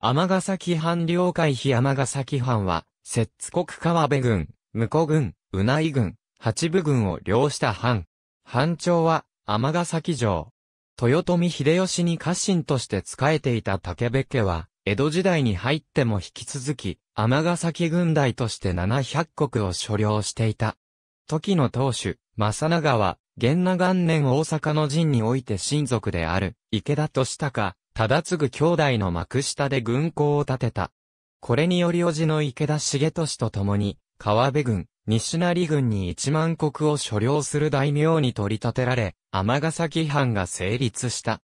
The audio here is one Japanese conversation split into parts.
尼崎藩領海非尼崎藩は、摂津国川辺郡、向郡、うない郡、八部郡を領した藩。藩長は、尼崎城。豊臣秀吉に家臣として仕えていた竹部家は、江戸時代に入っても引き続き、尼崎軍隊として700国を所領していた。時の当主、正長は、元那元年大阪の陣において親族である、池田としたか、忠次兄弟の幕下で軍港を建てた。これにより叔父の池田重俊と共に、川辺軍、西成軍に一万国を所領する大名に取り立てられ、尼崎藩が成立した。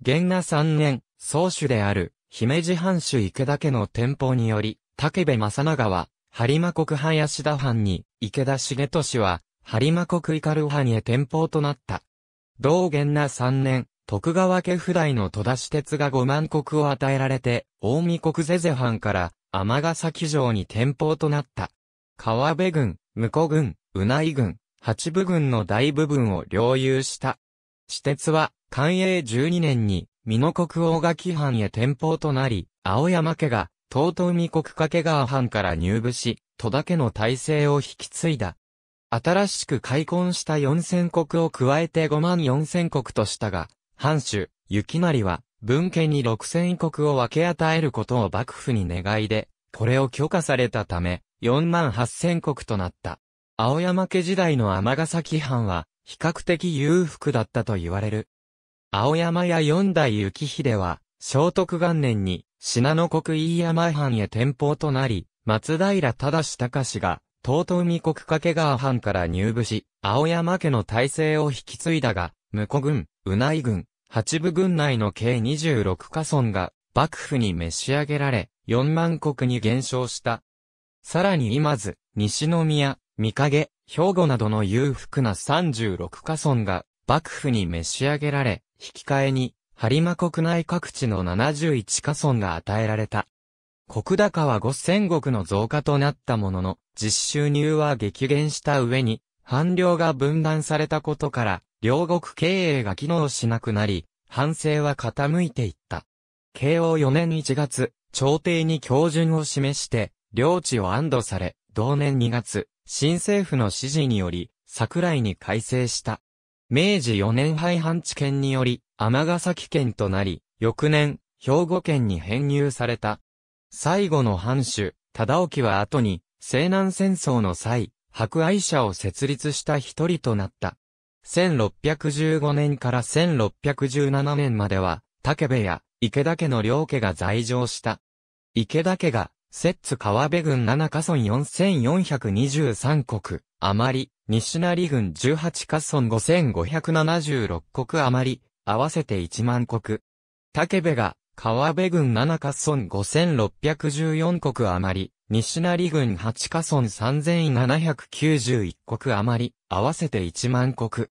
元和三年、宗主である、姫路藩主池田家の天保により、武部正長は、播磨国林田藩に、池田重俊は、播磨国イカル藩にへ天保となった。同元和3年、徳川家不代の戸田私鉄が5万石を与えられて、大見国ゼゼ藩から天ヶ崎城に転封となった。川辺軍、婿軍、うない軍、八部軍の大部分を領有した。私鉄は、寛永12年に、美濃国大垣藩へ転封となり、青山家が、東都海国掛川藩から入部し、戸田家の体制を引き継いだ。新しく開墾した4000国を加えて5万4000国としたが、藩主、雪成は、文家に六千国を分け与えることを幕府に願いで、これを許可されたため、四万八千国となった。青山家時代の天崎藩は、比較的裕福だったと言われる。青山や四代幸秀は、聖徳元年に、信濃国飯山藩へ転封となり、松平忠隆氏が、東東海国掛川藩から入部し、青山家の体制を引き継いだが、無戸軍、うない郡、八部軍内の計26カ村が幕府に召し上げられ、4万国に減少した。さらに今津、西宮、三影、兵庫などの裕福な36カ村が幕府に召し上げられ、引き換えに、播磨国内各地の71カ村が与えられた。国高は5000石の増加となったものの、実収入は激減した上に、藩領が分断されたことから、両国経営が機能しなくなり、反省は傾いていった。慶応4年1月、朝廷に標準を示して、領地を安堵され、同年2月、新政府の指示により、桜井に改正した。明治4年廃藩置県により、尼崎県となり、翌年、兵庫県に編入された。最後の藩主、忠興は後に、西南戦争の際、博愛社を設立した一人となった。1615年から1617年までは、竹部や池田家の両家が在場した。池田家が、摂津川辺郡七カ村4423国、余り、西成郡18カ村5576国余り、合わせて1万国。竹部が、川辺郡七カ村5614国余り、西成郡八カ村3791国余り、合わせて1万国。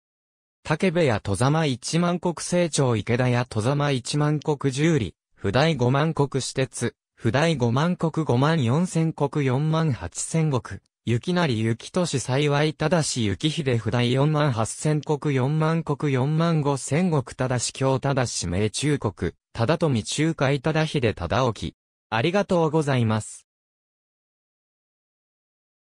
竹部や戸様1万国成長池田や戸様1万国十里、不代5万国私鉄、不代5万国5万4千国4万8千国。雪なり雪都市幸いただし雪秀不代4万8千国4万国4万5千国ただし京ただし名中国、ただ富中海ただ秀ただおき。ありがとうございます。